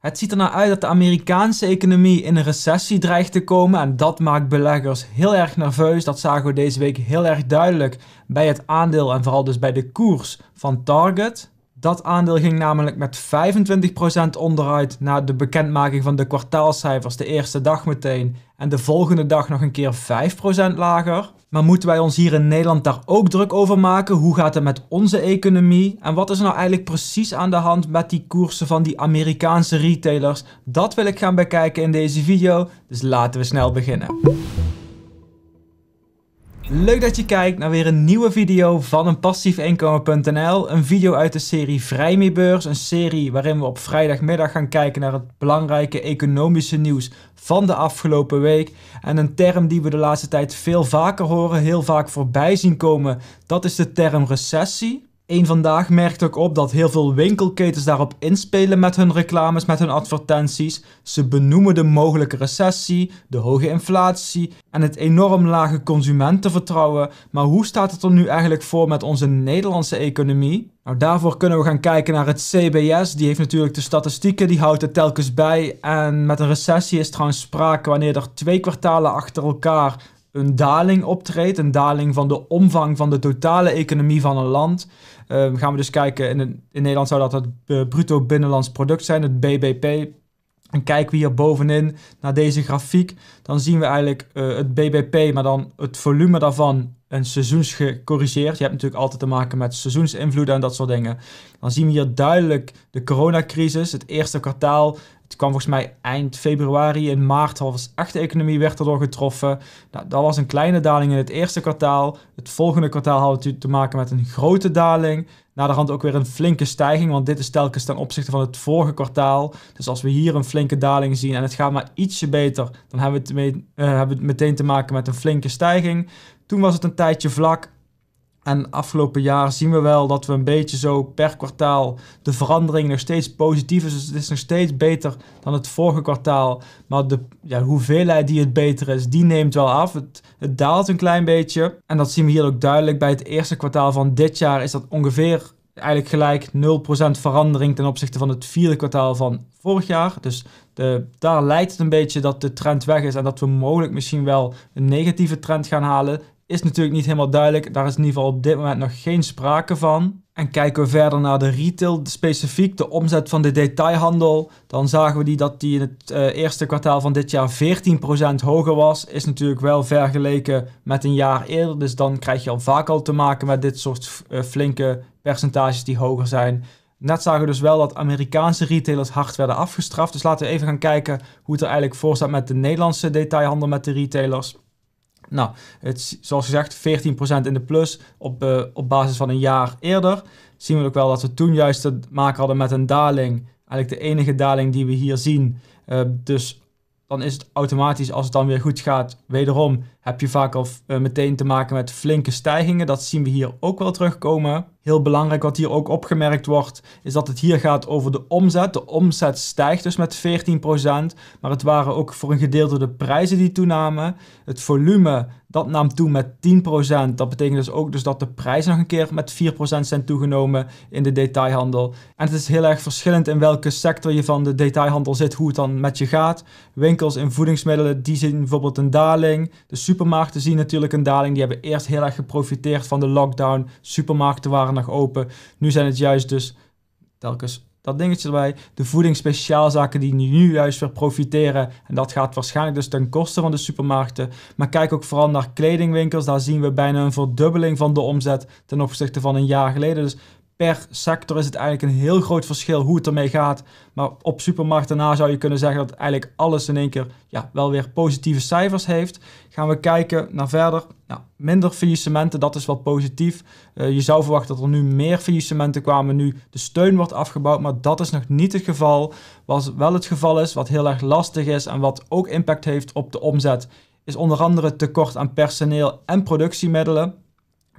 Het ziet ernaar uit dat de Amerikaanse economie in een recessie dreigt te komen en dat maakt beleggers heel erg nerveus. Dat zagen we deze week heel erg duidelijk bij het aandeel en vooral dus bij de koers van Target. Dat aandeel ging namelijk met 25% onderuit na de bekendmaking van de kwartaalcijfers de eerste dag meteen en de volgende dag nog een keer 5% lager. Maar moeten wij ons hier in Nederland daar ook druk over maken? Hoe gaat het met onze economie? En wat is nou eigenlijk precies aan de hand met die koersen van die Amerikaanse retailers? Dat wil ik gaan bekijken in deze video, dus laten we snel beginnen. Leuk dat je kijkt naar weer een nieuwe video van een passiefinkomen.nl. Een video uit de serie beurs, Een serie waarin we op vrijdagmiddag gaan kijken naar het belangrijke economische nieuws van de afgelopen week. En een term die we de laatste tijd veel vaker horen, heel vaak voorbij zien komen, dat is de term recessie. Eén vandaag merkt ook op dat heel veel winkelketens daarop inspelen met hun reclames, met hun advertenties. Ze benoemen de mogelijke recessie, de hoge inflatie en het enorm lage consumentenvertrouwen. Maar hoe staat het er nu eigenlijk voor met onze Nederlandse economie? Nou, daarvoor kunnen we gaan kijken naar het CBS. Die heeft natuurlijk de statistieken, die houdt het telkens bij. En met een recessie is trouwens sprake wanneer er twee kwartalen achter elkaar een daling optreedt, een daling van de omvang van de totale economie van een land. Ehm, gaan we dus kijken, in, in Nederland zou dat het eh, bruto binnenlands product zijn, het BBP. En kijken we hier bovenin naar deze grafiek, dan zien we eigenlijk eh, het BBP, maar dan het volume daarvan en seizoensgecorrigeerd. Je hebt natuurlijk altijd te maken met seizoensinvloeden en dat soort dingen. Dan zien we hier duidelijk de coronacrisis. Het eerste kwartaal het kwam volgens mij eind februari, in maart half acht economie werd erdoor getroffen. Nou, dat was een kleine daling in het eerste kwartaal. Het volgende kwartaal hadden we te maken met een grote daling. de hand ook weer een flinke stijging, want dit is telkens ten opzichte van het vorige kwartaal. Dus als we hier een flinke daling zien en het gaat maar ietsje beter, dan hebben we eh, hebben we het meteen te maken met een flinke stijging. Toen was het een tijdje vlak, en afgelopen jaar zien we wel dat we een beetje zo per kwartaal de verandering nog steeds positief is. Dus het is nog steeds beter dan het vorige kwartaal. Maar de ja, hoeveelheid die het beter is, die neemt wel af. Het, daalt een klein beetje. En dat zien we hier ook duidelijk. Bij het eerste kwartaal van dit jaar is dat ongeveer eigenlijk gelijk 0% verandering ten opzichte van het vierde kwartaal van vorig jaar. Dus de, daar lijkt het een beetje dat de trend weg is en dat we mogelijk misschien wel een negatieve trend gaan halen is natuurlijk niet helemaal duidelijk. Daar is in ieder geval op dit moment nog geen sprake van. En kijken we verder naar de retail, specifiek de omzet van de detailhandel, dan zagen we die dat die in het eh, eerste kwartaal van dit jaar 14% hoger was. Is natuurlijk wel vergeleken met een jaar eerder, dus dan krijg je al vaak al te maken met dit soort eh, flinke percentages die hoger zijn. Net zagen we dus wel dat Amerikaanse retailers hard werden afgestraft. Dus laten we even gaan kijken hoe het er eigenlijk voor staat met de Nederlandse detailhandel met de retailers. Nou, zoals gezegd, 14% in de plus op, eh, op basis van een jaar eerder. Zien we ook wel dat we toen juist te maken hadden met een daling. Eigenlijk de enige daling die we hier zien. Eh, dus dan is het automatisch, als het dan weer goed gaat, wederom heb je vaak al eh, meteen te maken met flinke stijgingen. Dat zien we hier ook wel terugkomen. Heel belangrijk wat hier ook opgemerkt wordt, is dat het hier gaat over de omzet. De omzet stijgt dus met 14%, maar het waren ook voor een gedeelte de prijzen die toenamen. Het volume dat nam toe met 10%. Dat betekent dus ook dus dat de prijzen nog een keer met 4% zijn toegenomen in de detailhandel. En het is heel erg verschillend in welke sector je van de detailhandel zit, hoe het dan met je gaat. Winkels in voedingsmiddelen, die zien bijvoorbeeld een daling. De supermarkten zien natuurlijk een daling. Die hebben eerst heel erg geprofiteerd van de lockdown. Supermarkten waren nog open. Nu zijn het juist dus telkens dat dingetje erbij. De voedingsspeciaalzaken die nu juist weer profiteren. En dat gaat waarschijnlijk dus ten koste van de supermarkten. Maar kijk ook vooral naar kledingwinkels. Daar zien we bijna een verdubbeling van de omzet ten opzichte van een jaar geleden. Dus per sector is het eigenlijk een heel groot verschil hoe het ermee gaat. Maar op supermarkten zou je kunnen zeggen dat eigenlijk alles in één keer ja, wel weer positieve cijfers heeft. Gaan we kijken naar verder. Nou, minder faillissementen, dat is wat positief. Eh, je zou verwachten dat er nu meer faillissementen kwamen, nu de steun wordt afgebouwd, maar dat is nog niet het geval. Wat wel het geval is, wat heel erg lastig is en wat ook impact heeft op de omzet, is onder andere tekort aan personeel en productiemiddelen.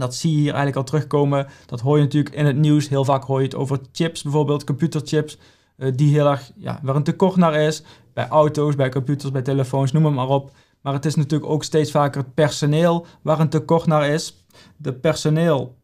Dat zie je hier eigenlijk al terugkomen. Dat hoor je natuurlijk in het nieuws. Heel vaak hoor je het over chips, bijvoorbeeld computerchips, eh, die heel erg, ja, waar een tekort naar is. Bij auto's, bij computers, bij telefoons, noem het maar op. Maar het is natuurlijk ook steeds vaker het personeel waar een tekort naar is. De personeel,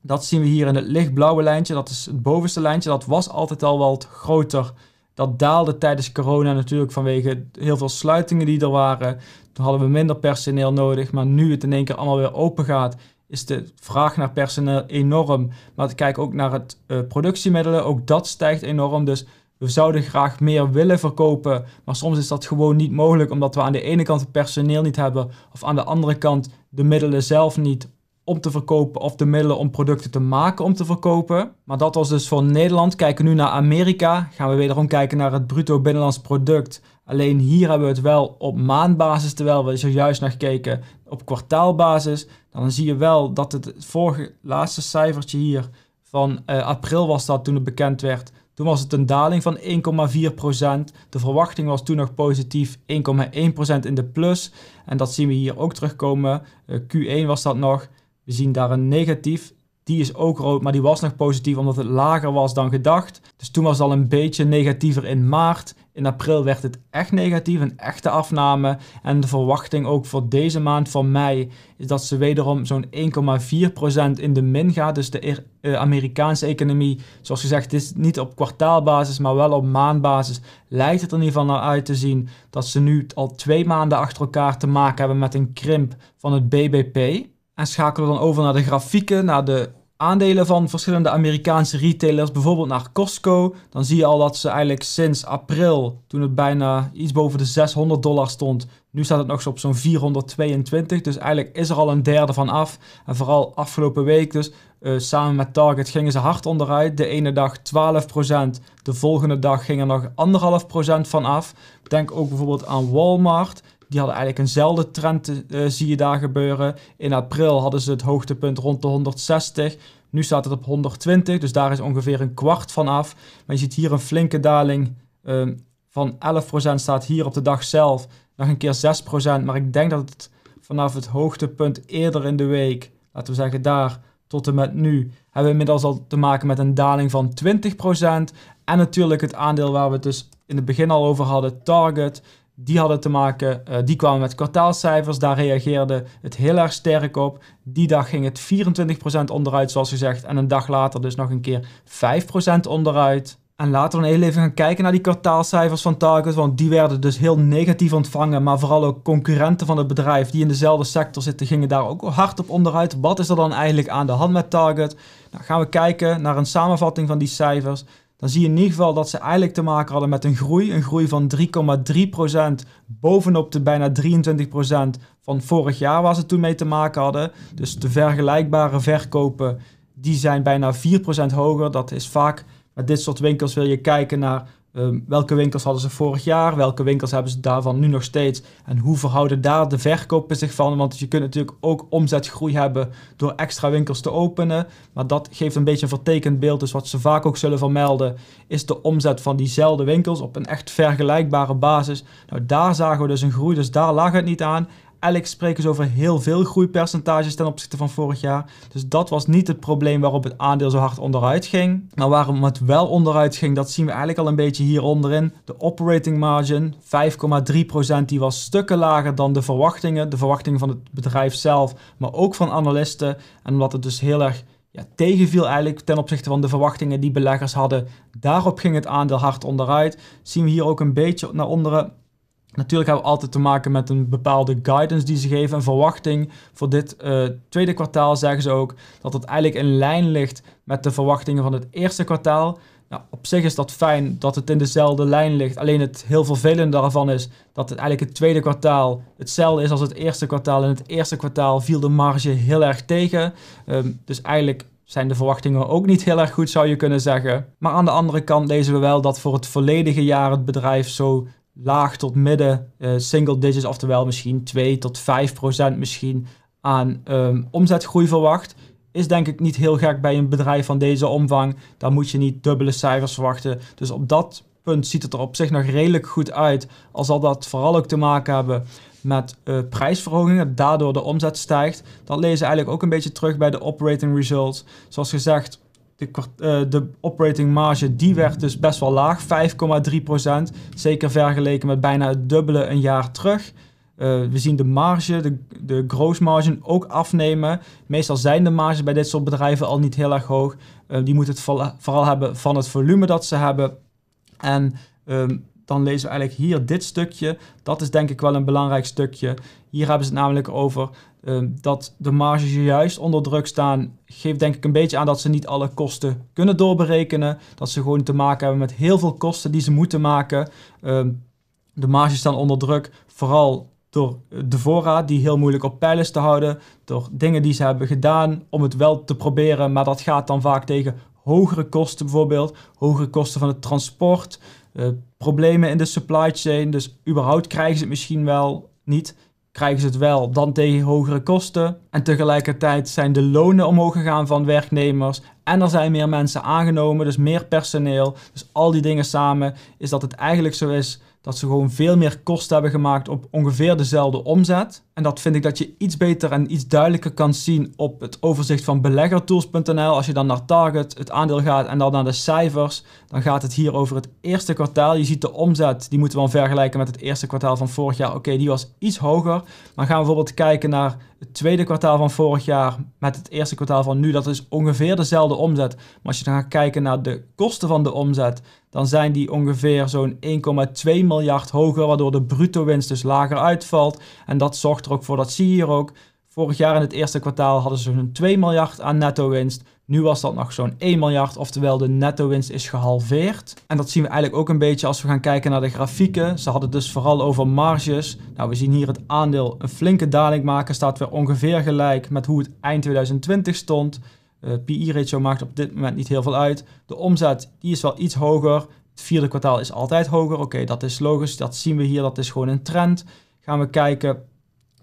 dat zien we hier in het lichtblauwe lijntje. Dat is het bovenste lijntje. Dat was altijd al wat groter. Dat daalde tijdens corona natuurlijk vanwege heel veel sluitingen die er waren. Toen hadden we minder personeel nodig. Maar nu het in één keer allemaal weer open gaat, is de vraag naar personeel enorm. Maar kijk ook naar het uh, productiemiddelen, ook dat stijgt enorm. Dus we zouden graag meer willen verkopen, maar soms is dat gewoon niet mogelijk omdat we aan de ene kant het personeel niet hebben of aan de andere kant de middelen zelf niet om te verkopen of de middelen om producten te maken om te verkopen. Maar dat was dus voor Nederland. Kijken nu naar Amerika, gaan we wederom kijken naar het bruto binnenlands product. Alleen hier hebben we het wel op maandbasis, terwijl we zojuist naar gekeken op kwartaalbasis. Dan zie je wel dat het vorige laatste cijfertje hier van eh, april was dat toen het bekend werd. Toen was het een daling van 1,4%. De verwachting was toen nog positief 1,1% in de plus. En dat zien we hier ook terugkomen. Eh, Q1 was dat nog. We zien daar een negatief die is ook rood, maar die was nog positief omdat het lager was dan gedacht. Dus toen was het al een beetje negatiever in maart. In april werd het echt negatief, een echte afname. En de verwachting ook voor deze maand van mei is dat ze wederom zo'n 1,4% in de min gaat. Dus de eh, Amerikaanse economie, zoals gezegd, is niet op kwartaalbasis, maar wel op maandbasis. Lijkt het er in ieder geval naar uit te zien dat ze nu al twee maanden achter elkaar te maken hebben met een krimp van het BBP. En schakelen we dan over naar de grafieken, naar de aandelen van verschillende Amerikaanse retailers, bijvoorbeeld naar Costco. Dan zie je al dat ze eigenlijk sinds april, toen het bijna iets boven de 600 dollar stond, nu staat het nog eens op zo'n 422. Dus eigenlijk is er al een derde van af. En vooral afgelopen week dus, eh, samen met Target gingen ze hard onderuit. De ene dag 12%, de volgende dag ging er nog 1,5% van af. Denk ook bijvoorbeeld aan Walmart. Die hadden eigenlijk eenzelfde trend, eh, zie je daar gebeuren. In april hadden ze het hoogtepunt rond de 160. Nu staat het op 120, dus daar is ongeveer een kwart van af. Maar je ziet hier een flinke daling ehm, van 11% staat hier op de dag zelf. Nog een keer 6%, maar ik denk dat het vanaf het hoogtepunt eerder in de week, laten we zeggen daar, tot en met nu, hebben we inmiddels al te maken met een daling van 20%. En natuurlijk het aandeel waar we het dus in het begin al over hadden, Target. Die hadden te maken, eh, die kwamen met kwartaalcijfers, daar reageerde het heel erg sterk op. Die dag ging het 24% onderuit, zoals gezegd, en een dag later dus nog een keer 5% onderuit. En laten we dan heel even gaan kijken naar die kwartaalcijfers van Target, want die werden dus heel negatief ontvangen. Maar vooral ook concurrenten van het bedrijf die in dezelfde sector zitten, gingen daar ook hard op onderuit. Wat is er dan eigenlijk aan de hand met Target? Nou, gaan we kijken naar een samenvatting van die cijfers dan zie je in ieder geval dat ze eigenlijk te maken hadden met een groei. Een groei van 3,3% bovenop de bijna 23% van vorig jaar waar ze toen mee te maken hadden. Dus de vergelijkbare verkopen, die zijn bijna 4% hoger. Dat is vaak, met dit soort winkels wil je kijken naar Ehm, welke winkels hadden ze vorig jaar? Welke winkels hebben ze daarvan nu nog steeds? En hoe verhouden daar de verkopen zich van? Want je kunt natuurlijk ook omzetgroei hebben door extra winkels te openen. Maar dat geeft een beetje een vertekend beeld. Dus wat ze vaak ook zullen vermelden, is de omzet van diezelfde winkels op een echt vergelijkbare basis. Nou, daar zagen we dus een groei, dus daar lag het niet aan eigenlijk spreken ze over heel veel groeipercentages ten opzichte van vorig jaar. Dus dat was niet het probleem waarop het aandeel zo hard onderuit ging. Maar waarom het wel onderuit ging, dat zien we eigenlijk al een beetje hier onderin. De operating margin, 5,3%, die was stukken lager dan de verwachtingen. De verwachtingen van het bedrijf zelf, maar ook van analisten. En omdat het dus heel erg ja, tegenviel eigenlijk ten opzichte van de verwachtingen die beleggers hadden. Daarop ging het aandeel hard onderuit. Zien we hier ook een beetje naar onderen Natuurlijk hebben we altijd te maken met een bepaalde guidance die ze geven en verwachting. Voor dit eh, tweede kwartaal zeggen ze ook dat het eigenlijk in lijn ligt met de verwachtingen van het eerste kwartaal. Nou, op zich is dat fijn dat het in dezelfde lijn ligt. Alleen het heel vervelende daarvan is dat het eigenlijk het tweede kwartaal hetzelfde is als het eerste kwartaal. In het eerste kwartaal viel de marge heel erg tegen. Ehm, dus eigenlijk zijn de verwachtingen ook niet heel erg goed, zou je kunnen zeggen. Maar aan de andere kant lezen we wel dat voor het volledige jaar het bedrijf zo laag tot midden eh, single digits, oftewel misschien 2 tot 5 procent misschien aan ehm, omzetgroei verwacht. Is denk ik niet heel gek bij een bedrijf van deze omvang. Dan moet je niet dubbele cijfers verwachten. Dus op dat punt ziet het er op zich nog redelijk goed uit. Al zal dat vooral ook te maken hebben met uh, prijsverhogingen, daardoor de omzet stijgt. Dat lezen eigenlijk ook een beetje terug bij de operating results. Zoals gezegd, de, eh, de operating marge die mhm. werd dus best wel laag, 5,3%. Zeker vergeleken met bijna het dubbele een jaar terug. Eh, we zien de marge, de, de gross margin ook afnemen. Meestal zijn de marges bij dit soort bedrijven al niet heel erg hoog. Eh, die moeten het vooral hebben van het volume dat ze hebben. En ehm, dan lezen we eigenlijk hier dit stukje. Dat is denk ik wel een belangrijk stukje. Hier hebben ze het namelijk over ehm, dat de marges juist onder druk staan. Geeft denk ik een beetje aan dat ze niet alle kosten kunnen doorberekenen. Dat ze gewoon te maken hebben met heel veel kosten die ze moeten maken. Ehm, de marges staan onder druk, vooral door eh, de voorraad die heel moeilijk op peil is te houden. Door dingen die ze hebben gedaan om het wel te proberen, maar dat gaat dan vaak tegen hogere kosten bijvoorbeeld. Hogere kosten van het transport uh, problemen in de supply chain. Dus überhaupt krijgen ze het misschien wel niet. Krijgen ze het wel, dan tegen hogere kosten. En tegelijkertijd zijn de lonen omhoog gegaan van werknemers. En er zijn meer mensen aangenomen, dus meer personeel. Dus al die dingen samen is dat het eigenlijk zo is dat ze gewoon veel meer kosten hebben gemaakt op ongeveer dezelfde omzet. En dat vind ik dat je iets beter en iets duidelijker kan zien op het overzicht van beleggertools.nl. Als je dan naar target, het aandeel gaat en dan naar de cijfers, dan gaat het hier over het eerste kwartaal. Je ziet de omzet, die moeten we dan vergelijken met het eerste kwartaal van vorig jaar. Oké, die was iets hoger. Maar gaan we bijvoorbeeld kijken naar het tweede kwartaal van vorig jaar met het eerste kwartaal van nu. Dat is ongeveer dezelfde omzet. Maar als je dan gaat kijken naar de kosten van de omzet, dan zijn die ongeveer zo'n 1,2 miljard hoger, waardoor de bruto winst dus lager uitvalt. En dat zorgt er ook voor, dat zie je hier ook. Vorig jaar in het eerste kwartaal hadden ze zo'n 2 miljard aan netto winst. Nu was dat nog zo'n 1 miljard, oftewel de netto winst is gehalveerd. En dat zien we eigenlijk ook een beetje als we gaan kijken naar de grafieken. Ze hadden dus vooral over marges. Nou, we zien hier het aandeel een flinke daling maken, staat weer ongeveer gelijk met hoe het eind 2020 stond. De eh, PI-ratio maakt op dit moment niet heel veel uit. De omzet die is wel iets hoger. Het vierde kwartaal is altijd hoger. Oké, dat is logisch. Dat zien we hier. Dat is gewoon een trend. Gaan we kijken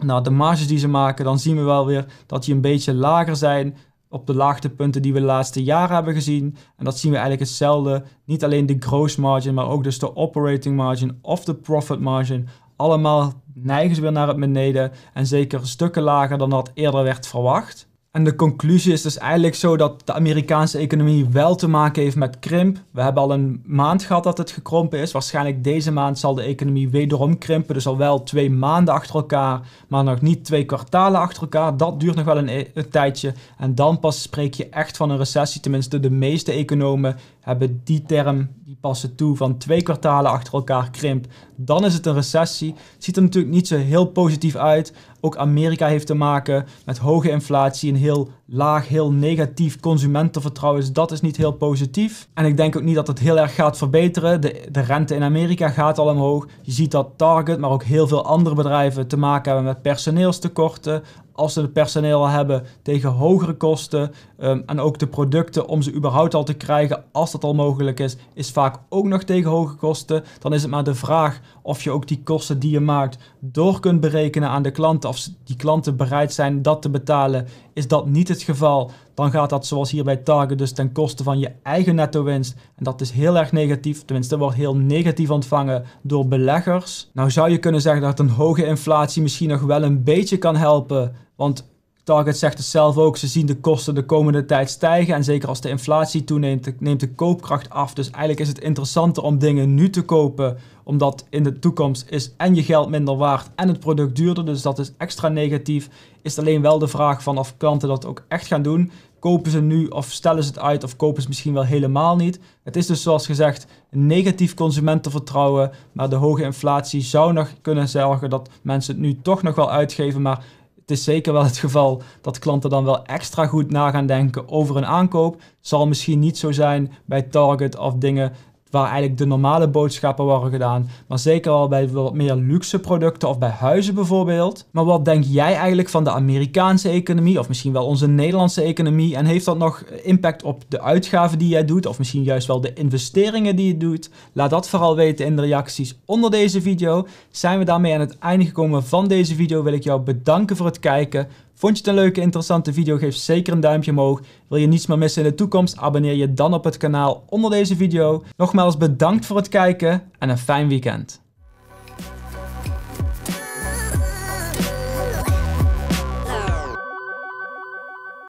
nou, de marges die ze maken, dan zien we wel weer dat die een beetje lager zijn op de laagtepunten die we de laatste jaren hebben gezien. En dat zien we eigenlijk hetzelfde. Niet alleen de gross margin, maar ook dus de operating margin of de profit margin. Allemaal neigen ze weer naar het beneden en zeker stukken lager dan dat eerder werd verwacht. En de conclusie is dus eigenlijk zo dat de Amerikaanse economie wel te maken heeft met krimp. We hebben al een maand gehad dat het gekrompen is. Waarschijnlijk deze maand zal de economie wederom krimpen. Dus al wel twee maanden achter elkaar, maar nog niet twee kwartalen achter elkaar. Dat duurt nog wel een, e-, een tijdje. En dan pas spreek je echt van een recessie. Tenminste, de meeste economen hebben die term, die passen toe van twee kwartalen achter elkaar krimp. Dan is het een recessie. Ziet er natuurlijk niet zo heel positief uit. Ook Amerika heeft te maken met hoge inflatie, en heel laag, heel negatief consumentenvertrouwen is. Dat is niet heel positief. En ik denk ook niet dat het heel erg gaat verbeteren. De, de rente in Amerika gaat al omhoog. Je ziet dat Target, maar ook heel veel andere bedrijven te maken hebben met personeelstekorten. Als ze het personeel al hebben tegen hogere kosten. Ehm, en ook de producten om ze überhaupt al te krijgen, als dat al mogelijk is, is vaak ook nog tegen hoge kosten. Dan is het maar de vraag of je ook die kosten die je maakt door kunt berekenen aan de klanten. Of die klanten bereid zijn dat te betalen. Is dat niet het geval, dan gaat dat zoals hier bij Target dus ten koste van je eigen netto winst. En dat is heel erg negatief, tenminste wordt heel negatief ontvangen door beleggers. Nou zou je kunnen zeggen dat een hoge inflatie misschien nog wel een beetje kan helpen, want Target zegt het zelf ook, ze zien de kosten de komende tijd stijgen. En zeker als de inflatie toeneemt, neemt de koopkracht af. Dus eigenlijk is het interessanter om dingen nu te kopen, omdat in de toekomst is en je geld minder waard en het product duurder. Dus dat is extra negatief. Is alleen wel de vraag van of klanten dat ook echt gaan doen. Kopen ze nu of stellen ze het uit of kopen ze misschien wel helemaal niet? Het is dus zoals gezegd negatief consumentenvertrouwen. Maar de hoge inflatie zou nog kunnen zorgen dat mensen het nu toch nog wel uitgeven. Maar is zeker wel het geval dat klanten dan wel extra goed na gaan denken over een aankoop. Zal misschien niet zo zijn bij Target of dingen waar eigenlijk de normale boodschappen worden gedaan. Maar zeker al bij wat meer luxe producten of bij huizen bijvoorbeeld. Maar wat denk jij eigenlijk van de Amerikaanse economie of misschien wel onze Nederlandse economie? En heeft dat nog impact op de uitgaven die jij doet of misschien juist wel de investeringen die je doet? Laat dat vooral weten in de reacties onder deze video. Zijn we daarmee aan het einde gekomen van deze video wil ik jou bedanken voor het kijken. Vond je het een leuke, interessante video? Geef zeker een duimpje omhoog. Wil je niets meer missen in de toekomst? Abonneer je dan op het kanaal onder deze video. Nogmaals bedankt voor het kijken en een fijn weekend.